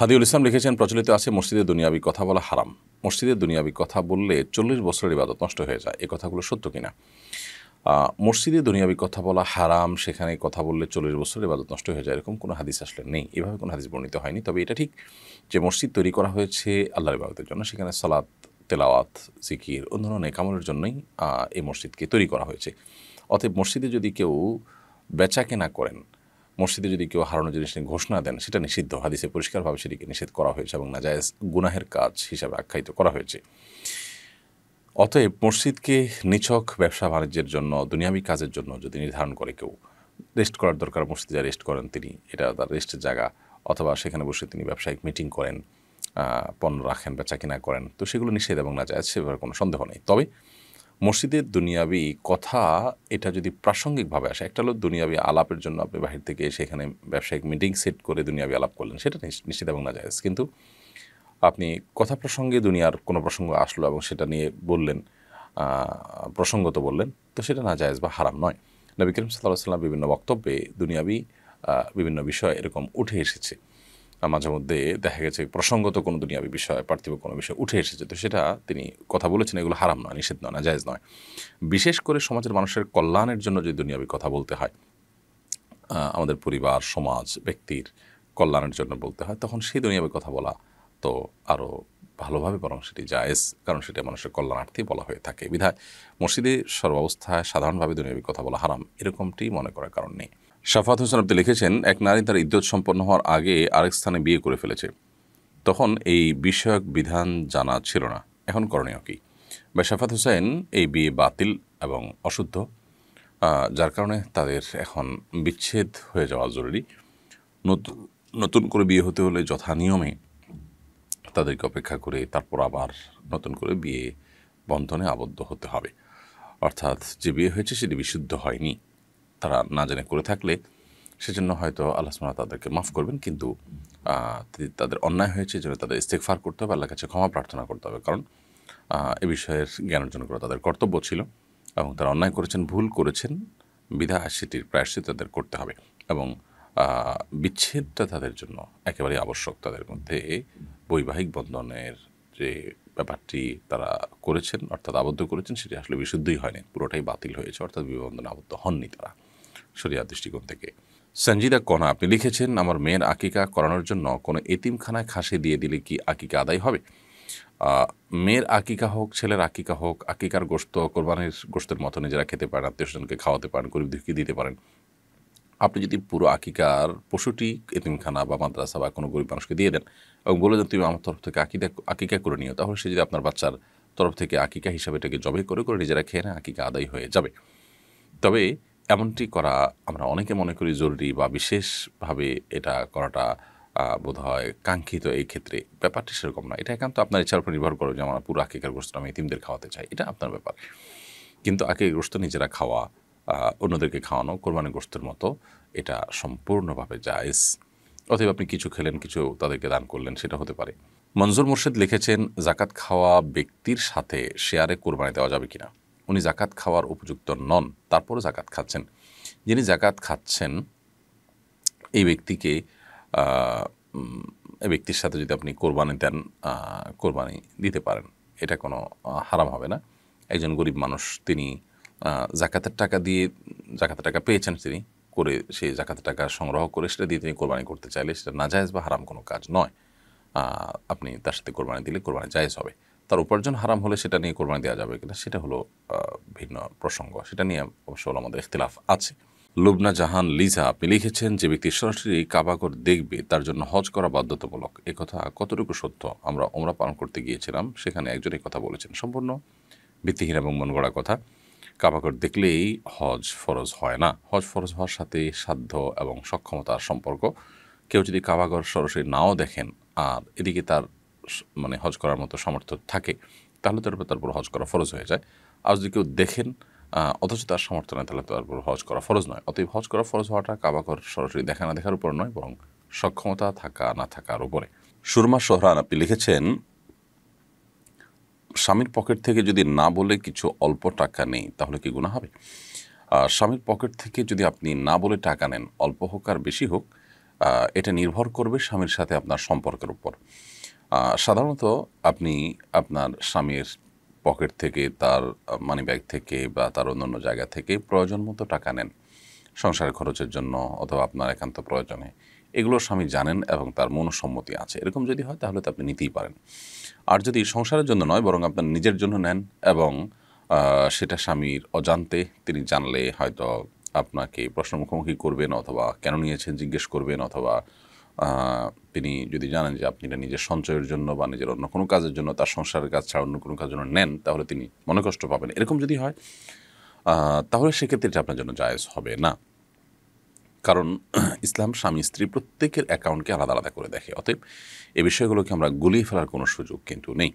হাদিউল ইসলাম লিখেছেন প্রচলিত আছে মসজিদে দুনিয়াবি কথা বলা হারাম মসজিদে দুনিয়াবি কথা বললে চল্লিশ বছরের ইবাদত নষ্ট হয়ে যায় এ কথাগুলো সত্য কিনা মসজিদে দুনিয়াবি কথা বলা হারাম সেখানে কথা বললে চল্লিশ বছরের ইবাদত নষ্ট হয়ে যায় এরকম কোনো হাদিস আসলে নেই এভাবে কোনো হাদিস বর্ণিত হয়নি তবে এটা ঠিক যে মসজিদ তৈরি করা হয়েছে আল্লাহর ইবাদতের জন্য সেখানে সালাদ তেলাওয়াত জিকির অন্য ধরনের কামলের জন্যই এই মসজিদকে তৈরি করা হয়েছে অতএব মসজিদে যদি কেউ বেচা কেনা করেন মসজিদে যদি কেউ হারানো জিনিস নিয়ে ঘোষণা দেন সেটা নিষিদ্ধ হাদিসে পরিষ্কারভাবে সেটিকে নিষেধ করা হয়েছে এবং নাজায়জ গুনাহের কাজ হিসাবে আখ্যায়িত করা হয়েছে অতএব মসজিদকে নিছক ব্যবসা বাণিজ্যের জন্য দুনিয়াবি কাজের জন্য যদি নির্ধারণ করে কেউ রেস্ট করার দরকার মসজিদে যা রেস্ট করেন তিনি এটা তার রেস্টের জায়গা অথবা সেখানে বসে তিনি ব্যবসায়িক মিটিং করেন পণ্য রাখেন বেচা কিনা করেন তো সেগুলো নিষেধ এবং না সেভাবে কোনো সন্দেহ নেই তবে মসজিদের দুনিয়াবি কথা এটা যদি প্রাসঙ্গিকভাবে আসে একটা হলো দুনিয়াবি আলাপের জন্য আপনি বাহির থেকে সেখানে ব্যবসায়িক মিটিং সেট করে দুনিয়াবি আলাপ করলেন সেটা নিশ্চিত এবং না যায় কিন্তু আপনি কথা প্রসঙ্গে দুনিয়ার কোনো প্রসঙ্গ আসলো এবং সেটা নিয়ে বললেন প্রসঙ্গত বললেন তো সেটা না জায়েজ বা হারাম নয় নবী করিম সাল্লাহ সাল্লাম বিভিন্ন বক্তব্যে দুনিয়াবি বিভিন্ন বিষয় এরকম উঠে এসেছে মাঝে মধ্যে দেখা গেছে প্রসঙ্গত কোনো দুনিয়াবী বিষয় পার্থিব কোনো বিষয় উঠে এসেছে তো সেটা তিনি কথা বলেছেন এগুলো হারাম নয় নিষেধ নয় না জায়জ নয় বিশেষ করে সমাজের মানুষের কল্যাণের জন্য যদি দুনিয়াবী কথা বলতে হয় আমাদের পরিবার সমাজ ব্যক্তির কল্যাণের জন্য বলতে হয় তখন সেই দুনিয়াবী কথা বলা তো আরও ভালোভাবে বরং সেটি জায়েজ কারণ সেটা মানুষের কল্যাণার্থী বলা হয়ে থাকে বিধায় মসজিদে সর্বাবস্থায় সাধারণভাবে দুনিয়াবি কথা বলা হারাম এরকমটি মনে করার কারণ নেই শাফাত হোসেন আপনি লিখেছেন এক নারী তার ইদ্যুৎ সম্পন্ন হওয়ার আগে আরেক স্থানে বিয়ে করে ফেলেছে তখন এই বিষয়ক বিধান জানা ছিল না এখন করণীয় কী বা শাফাত হোসেন এই বিয়ে বাতিল এবং অশুদ্ধ যার কারণে তাদের এখন বিচ্ছেদ হয়ে যাওয়া জরুরি নতুন নতুন করে বিয়ে হতে হলে যথা নিয়মে তাদেরকে অপেক্ষা করে তারপর আবার নতুন করে বিয়ে বন্ধনে আবদ্ধ হতে হবে অর্থাৎ যে বিয়ে হয়েছে সেটি বিশুদ্ধ হয়নি তারা না জেনে করে থাকলে সেজন্য হয়তো আল্লাহ সুমা তাদেরকে মাফ করবেন কিন্তু তাদের অন্যায় হয়েছে যেন তাদের ইস্তেকফার করতে হবে আল্লাহ কাছে ক্ষমা প্রার্থনা করতে হবে কারণ এ বিষয়ের জ্ঞান অর্জন করা তাদের কর্তব্য ছিল এবং তারা অন্যায় করেছেন ভুল করেছেন বিধা সেটির প্রায়শ্চিত তাদের করতে হবে এবং বিচ্ছেদটা তাদের জন্য একেবারে আবশ্যক তাদের মধ্যে বৈবাহিক বন্ধনের যে ব্যাপারটি তারা করেছেন অর্থাৎ আবদ্ধ করেছেন সেটি আসলে বিশুদ্ধই হয়নি পুরোটাই বাতিল হয়েছে অর্থাৎ বিবাহবন্ধনে আবদ্ধ হননি তারা সরিয়া দৃষ্টিকোণ থেকে সঞ্জিদা কণা আপনি লিখেছেন আমার মেয়ের আকিকা করানোর জন্য কোনো এতিমখানায় খাসে দিয়ে দিলে কি আকিকা আদায় হবে মেয়ের আকিকা হোক ছেলের আকিকা হোক আকিকার গোস্ত কোরবানির গোস্তের মতো নিজেরা খেতে পারেন আত্মীয় স্বজনকে খাওয়াতে পারেন গরিব দুঃখী দিতে পারেন আপনি যদি পুরো আকিকার পশুটি এতিমখানা বা মাদ্রাসা বা কোনো গরিব মানুষকে দিয়ে দেন এবং বলে দেন তুমি আমার তরফ থেকে আকিকা আকিকা করে নিও তাহলে সে যদি আপনার বাচ্চার তরফ থেকে আকিকা হিসাবে এটাকে জবে করে করে নিজেরা খেয়ে না আকিকা আদায় হয়ে যাবে তবে এমনটি করা আমরা অনেকে মনে করি জরুরি বা বিশেষভাবে এটা করাটা বোধ হয় কাঙ্ক্ষিত এই ক্ষেত্রে ব্যাপারটি সেরকম না এটা একান্ত আপনার ইচ্ছার উপর নির্ভর করে যে আমরা পুরো আকিকার গোস্ত আমি এতিমদের খাওয়াতে চাই এটা আপনার ব্যাপার কিন্তু আকিকা গোস্ত নিজেরা খাওয়া অন্যদেরকে খাওয়ানো কোরবানি গোস্তের মতো এটা সম্পূর্ণভাবে জায়জ অথবা আপনি কিছু খেলেন কিছু তাদেরকে দান করলেন সেটা হতে পারে মনজুর মোর্শেদ লিখেছেন জাকাত খাওয়া ব্যক্তির সাথে শেয়ারে কোরবানি দেওয়া যাবে কিনা উনি জাকাত খাওয়ার উপযুক্ত নন তারপরে জাকাত খাচ্ছেন যিনি জাকাত খাচ্ছেন এই ব্যক্তিকে এই ব্যক্তির সাথে যদি আপনি কোরবানি দেন কোরবানি দিতে পারেন এটা কোনো হারাম হবে না একজন গরিব মানুষ তিনি জাকাতের টাকা দিয়ে জাকাতের টাকা পেয়েছেন তিনি করে সেই জাকাতের টাকা সংগ্রহ করে সেটা দিয়ে তিনি কোরবানি করতে চাইলে সেটা নাজায়জ বা হারাম কোনো কাজ নয় আপনি তার সাথে কোরবানি দিলে কোরবানি জায়েজ হবে তার উপার্জন হারাম হলে সেটা নিয়ে কোরবানি দেওয়া যাবে কিনা সেটা হলো ভিন্ন প্রসঙ্গ সেটা নিয়ে অবশ্য আমাদের ইখতিলাফ আছে লুবনা জাহান লিজা আপনি লিখেছেন যে ব্যক্তি সরাসরি কাবাকর দেখবে তার জন্য হজ করা বাধ্যতামূলক কথা কতটুকু সত্য আমরা ওমরা পালন করতে গিয়েছিলাম সেখানে একজন কথা বলেছেন সম্পূর্ণ ভিত্তিহীন এবং মনগড়া কথা কাবাকড় দেখলেই হজ ফরজ হয় না হজ ফরজ হওয়ার সাথে সাধ্য এবং সক্ষমতার সম্পর্ক কেউ যদি কাবাগর সরাসরি নাও দেখেন আর এদিকে তার মানে হজ করার মতো সামর্থ্য থাকে তাহলে তার উপর তারপর হজ করা ফরজ হয়ে যায় আর যদি কেউ দেখেন অথচ তার সামর্থ্য নয় তাহলে তারপর হজ করা ফরজ নয় অতএব হজ করা ফরজ হওয়াটা কাবাকর সরাসরি দেখা না দেখার উপর নয় বরং সক্ষমতা থাকা না থাকার উপরে সুরমা সোহরান আপনি লিখেছেন স্বামীর পকেট থেকে যদি না বলে কিছু অল্প টাকা নেই তাহলে কি গুণা হবে স্বামীর পকেট থেকে যদি আপনি না বলে টাকা নেন অল্প হোক আর বেশি হোক এটা নির্ভর করবে স্বামীর সাথে আপনার সম্পর্কের উপর সাধারণত আপনি আপনার স্বামীর পকেট থেকে তার মানি ব্যাগ থেকে বা তার অন্যান্য জায়গা থেকে প্রয়োজন মতো টাকা নেন সংসার খরচের জন্য অথবা আপনার একান্ত প্রয়োজনে এগুলো স্বামী জানেন এবং তার মনসম্মতি আছে এরকম যদি হয় তাহলে তো আপনি নিতেই পারেন আর যদি সংসারের জন্য নয় বরং আপনার নিজের জন্য নেন এবং সেটা স্বামীর অজান্তে তিনি জানলে হয়তো আপনাকে প্রশ্ন মুখোমুখি করবেন অথবা কেন নিয়েছেন জিজ্ঞেস করবেন অথবা তিনি যদি জানেন যে আপনি এটা নিজের সঞ্চয়ের জন্য বা নিজের অন্য কোনো কাজের জন্য তার সংসারের কাজ ছাড়া অন্য কোনো কাজের জন্য নেন তাহলে তিনি মনে কষ্ট পাবেন এরকম যদি হয় তাহলে সেক্ষেত্রে এটা আপনার জন্য জায়জ হবে না কারণ ইসলাম স্বামী স্ত্রী প্রত্যেকের অ্যাকাউন্টকে আলাদা আলাদা করে দেখে অতএব এ বিষয়গুলোকে আমরা গুলিয়ে ফেলার কোনো সুযোগ কিন্তু নেই